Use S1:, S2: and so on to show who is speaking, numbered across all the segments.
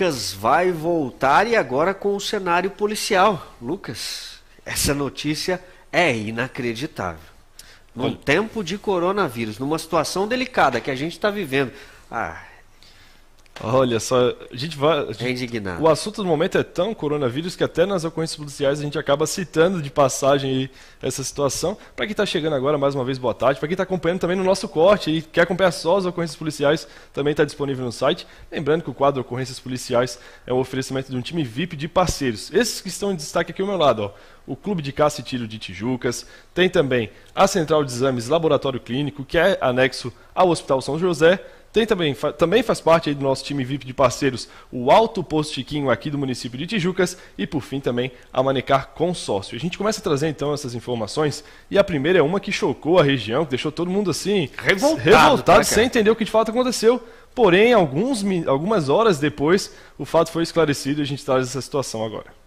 S1: Lucas vai voltar e agora com o cenário policial. Lucas, essa notícia é inacreditável. Num Olha. tempo de coronavírus, numa situação delicada que a gente está vivendo. Ah, Olha só, a gente vai. A é gente, é indignado. O
S2: assunto do momento é tão coronavírus que até nas ocorrências policiais a gente acaba citando de passagem aí essa situação. Para quem está chegando agora, mais uma vez, boa tarde. Para quem está acompanhando também no nosso corte e quer acompanhar só as ocorrências policiais, também está disponível no site. Lembrando que o quadro Ocorrências Policiais é um oferecimento de um time VIP de parceiros. Esses que estão em destaque aqui ao meu lado, ó o Clube de Caça e Tiro de Tijucas, tem também a Central de Exames Laboratório Clínico, que é anexo ao Hospital São José, tem também, fa também faz parte do nosso time VIP de parceiros o Alto Posto Chiquinho aqui do município de Tijucas e por fim também a Manecar Consórcio. A gente começa a trazer então essas informações e a primeira é uma que chocou a região, que deixou todo mundo assim revoltado, né, revoltado sem entender o que de fato aconteceu. Porém, alguns, algumas horas depois, o fato foi esclarecido e a gente traz essa situação agora.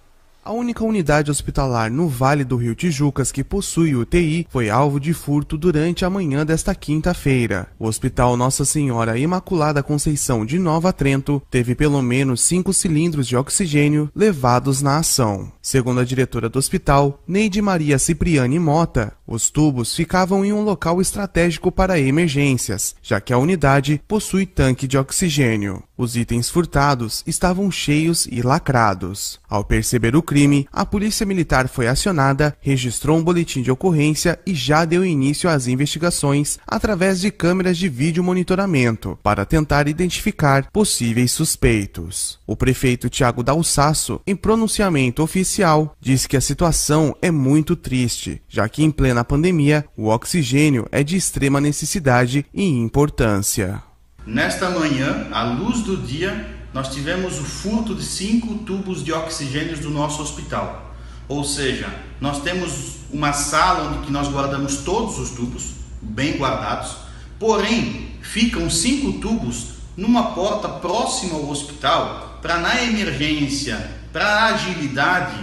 S3: A única unidade hospitalar no Vale do Rio Tijucas que possui UTI foi alvo de furto durante a manhã desta quinta-feira. O Hospital Nossa Senhora Imaculada Conceição de Nova Trento teve pelo menos cinco cilindros de oxigênio levados na ação. Segundo a diretora do hospital, Neide Maria Cipriani Mota, os tubos ficavam em um local estratégico para emergências, já que a unidade possui tanque de oxigênio. Os itens furtados estavam cheios e lacrados. Ao perceber o crime, a polícia militar foi acionada, registrou um boletim de ocorrência e já deu início às investigações através de câmeras de vídeo monitoramento para tentar identificar possíveis suspeitos. O prefeito Tiago Dalsaço, em pronunciamento oficial, diz que a situação é muito triste, já que em plena pandemia o oxigênio é de extrema necessidade e importância.
S4: Nesta manhã, à luz do dia, nós tivemos o furto de cinco tubos de oxigênio do nosso hospital. Ou seja, nós temos uma sala onde nós guardamos todos os tubos, bem guardados, porém ficam cinco tubos numa porta próxima ao hospital para na emergência, para agilidade,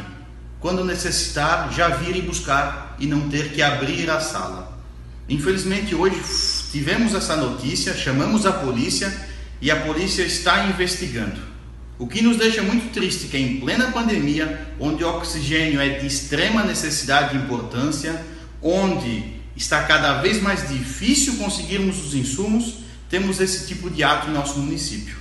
S4: quando necessitar, já virem buscar e não ter que abrir a sala. Infelizmente hoje Tivemos essa notícia, chamamos a polícia e a polícia está investigando. O que nos deixa muito triste que em plena pandemia, onde o oxigênio é de extrema necessidade e importância, onde está cada vez mais difícil conseguirmos os insumos, temos esse tipo de ato em nosso município.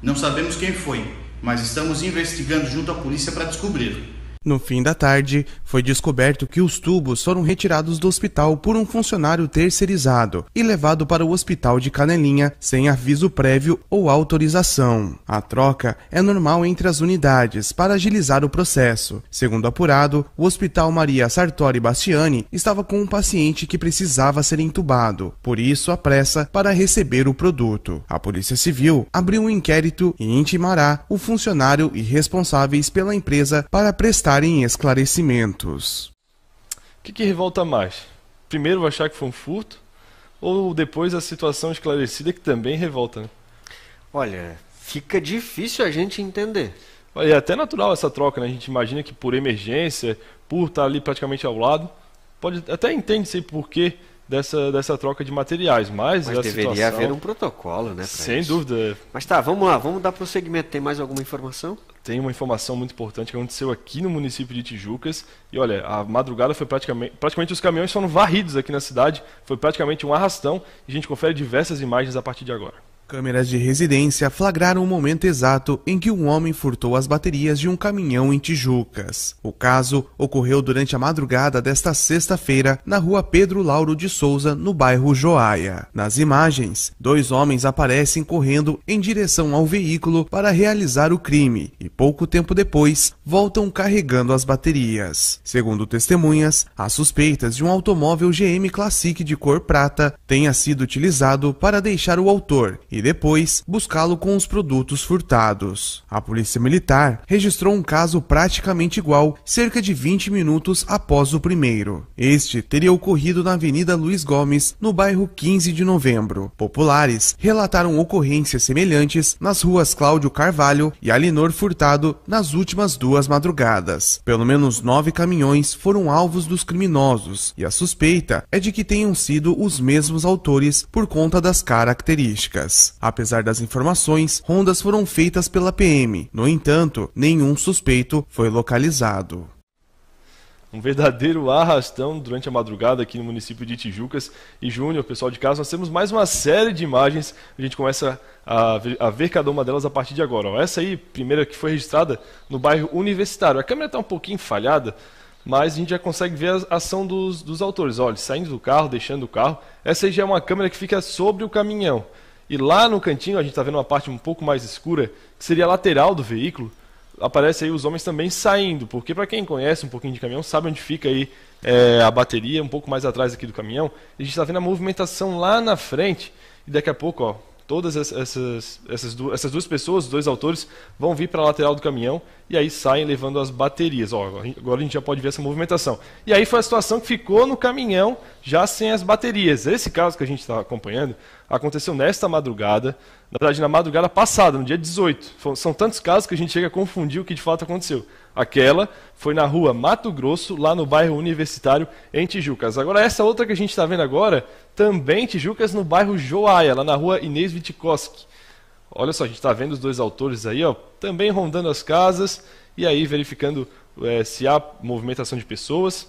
S4: Não sabemos quem foi, mas estamos investigando junto à polícia para descobrir.
S3: No fim da tarde, foi descoberto que os tubos foram retirados do hospital por um funcionário terceirizado e levado para o hospital de Canelinha sem aviso prévio ou autorização. A troca é normal entre as unidades para agilizar o processo. Segundo apurado, o Hospital Maria Sartori Bastiani estava com um paciente que precisava ser entubado, por isso a pressa para receber o produto. A Polícia Civil abriu um inquérito e intimará o funcionário e responsáveis pela empresa para prestar em esclarecimentos.
S2: O que, que revolta mais? Primeiro achar que foi um furto ou depois a situação esclarecida que também revolta? Né? Olha, fica difícil a gente entender. É até natural essa troca, né? A gente imagina que por emergência, por estar ali praticamente ao lado, pode até entende-se por quê dessa, dessa troca de materiais. Mas, mas deveria situação... haver um
S1: protocolo, né?
S2: Sem isso. dúvida. Mas tá, vamos lá, vamos dar prosseguimento. Tem mais alguma informação? Tem uma informação muito importante que aconteceu aqui no município de Tijucas. E olha, a madrugada foi praticamente. Praticamente os caminhões foram varridos aqui na cidade. Foi praticamente um arrastão. E a gente confere diversas imagens a partir de agora.
S3: Câmeras de residência flagraram o momento exato em que um homem furtou as baterias de um caminhão em Tijucas. O caso ocorreu durante a madrugada desta sexta-feira na rua Pedro Lauro de Souza, no bairro Joaia. Nas imagens, dois homens aparecem correndo em direção ao veículo para realizar o crime e pouco tempo depois voltam carregando as baterias. Segundo testemunhas, há suspeitas de um automóvel GM Classic de cor prata tenha sido utilizado para deixar o autor e depois buscá-lo com os produtos furtados. A Polícia Militar registrou um caso praticamente igual cerca de 20 minutos após o primeiro. Este teria ocorrido na Avenida Luiz Gomes, no bairro 15 de Novembro. Populares relataram ocorrências semelhantes nas ruas Cláudio Carvalho e Alinor Furtado nas últimas duas madrugadas. Pelo menos nove caminhões foram alvos dos criminosos e a suspeita é de que tenham sido os mesmos autores por conta das características. Apesar das informações, rondas foram feitas pela PM. No entanto, nenhum suspeito foi localizado.
S2: Um verdadeiro arrastão durante a madrugada aqui no município de Tijucas. E Júnior, pessoal de casa, nós temos mais uma série de imagens. A gente começa a ver, a ver cada uma delas a partir de agora. Ó, essa aí, primeira que foi registrada no bairro Universitário. A câmera está um pouquinho falhada, mas a gente já consegue ver a ação dos, dos autores. Olha, saindo do carro, deixando o carro. Essa aí já é uma câmera que fica sobre o caminhão. E lá no cantinho, a gente está vendo uma parte um pouco mais escura, que seria a lateral do veículo, aparece aí os homens também saindo, porque para quem conhece um pouquinho de caminhão, sabe onde fica aí é, a bateria, um pouco mais atrás aqui do caminhão, a gente está vendo a movimentação lá na frente, e daqui a pouco, ó, todas essas, essas, duas, essas duas pessoas, os dois autores, vão vir para a lateral do caminhão e aí saem levando as baterias. Ó, agora a gente já pode ver essa movimentação. E aí foi a situação que ficou no caminhão já sem as baterias. Esse caso que a gente está acompanhando aconteceu nesta madrugada, na verdade na madrugada passada, no dia 18. São tantos casos que a gente chega a confundir o que de fato aconteceu. Aquela foi na rua Mato Grosso, lá no bairro Universitário, em Tijucas. Agora, essa outra que a gente está vendo agora, também em Tijucas, no bairro Joaia, lá na rua Inês Vitkowski. Olha só, a gente está vendo os dois autores aí, ó, também rondando as casas e aí verificando é, se há movimentação de pessoas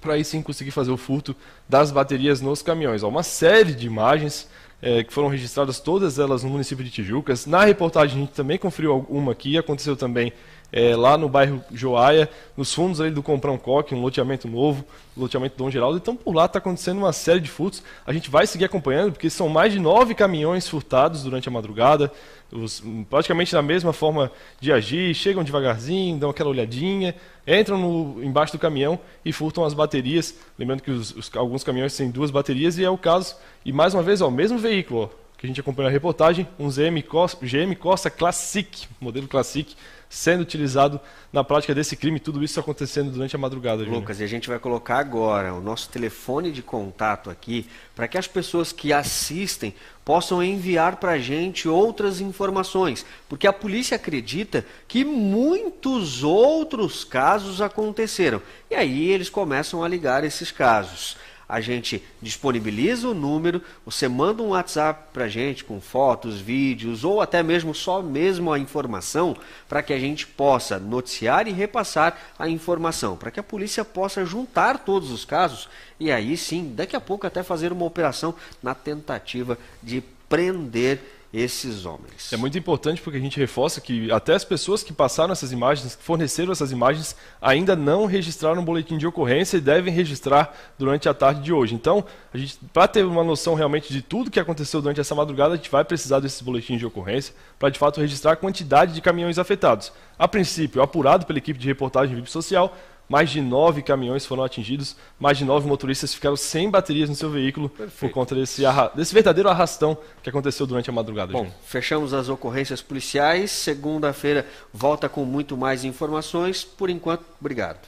S2: para aí sim conseguir fazer o furto das baterias nos caminhões. Ó, uma série de imagens é, que foram registradas todas elas no município de Tijucas. Na reportagem a gente também conferiu uma aqui, aconteceu também é, lá no bairro Joaia, nos fundos ali do Comprão Coque, um loteamento novo, loteamento Dom Geraldo. Então por lá está acontecendo uma série de furtos. A gente vai seguir acompanhando, porque são mais de nove caminhões furtados durante a madrugada os, praticamente da mesma forma de agir, chegam devagarzinho, dão aquela olhadinha, entram no, embaixo do caminhão e furtam as baterias. Lembrando que os, os, alguns caminhões têm duas baterias e é o caso. E mais uma vez, ó, o mesmo veículo, ó, que a gente acompanhou a reportagem, um GM Costa, GM Costa Classic, modelo Classic, sendo utilizado na prática desse crime, tudo isso acontecendo durante a madrugada. Júnior. Lucas, e a
S1: gente vai colocar agora o nosso telefone de contato aqui, para que as pessoas que assistem possam enviar para a gente outras informações, porque a polícia acredita que muitos outros casos aconteceram, e aí eles começam a ligar esses casos a gente disponibiliza o número, você manda um WhatsApp para a gente com fotos, vídeos ou até mesmo só mesmo a informação para que a gente possa noticiar e repassar a informação, para que a polícia possa juntar todos os casos e aí sim, daqui a pouco até fazer uma operação na tentativa de prender esses homens.
S2: É muito importante porque a gente reforça que até as pessoas que passaram essas imagens, que forneceram essas imagens, ainda não registraram o um boletim de ocorrência e devem registrar durante a tarde de hoje. Então, a gente para ter uma noção realmente de tudo que aconteceu durante essa madrugada, a gente vai precisar desses boletins de ocorrência para de fato registrar a quantidade de caminhões afetados. A princípio, apurado pela equipe de reportagem VIP Social, mais de nove caminhões foram atingidos, mais de nove motoristas ficaram sem baterias no seu veículo Perfeito. por conta desse, desse, verdadeiro arrastão que aconteceu durante a madrugada. Bom,
S1: fechamos as ocorrências policiais. Segunda-feira volta com muito mais informações. Por enquanto, obrigado.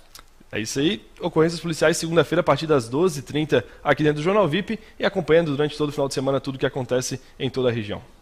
S1: É isso aí.
S2: Ocorrências policiais, segunda-feira, a partir das 12h30, aqui dentro do Jornal VIP e acompanhando durante todo o final de semana tudo o que acontece em toda a região.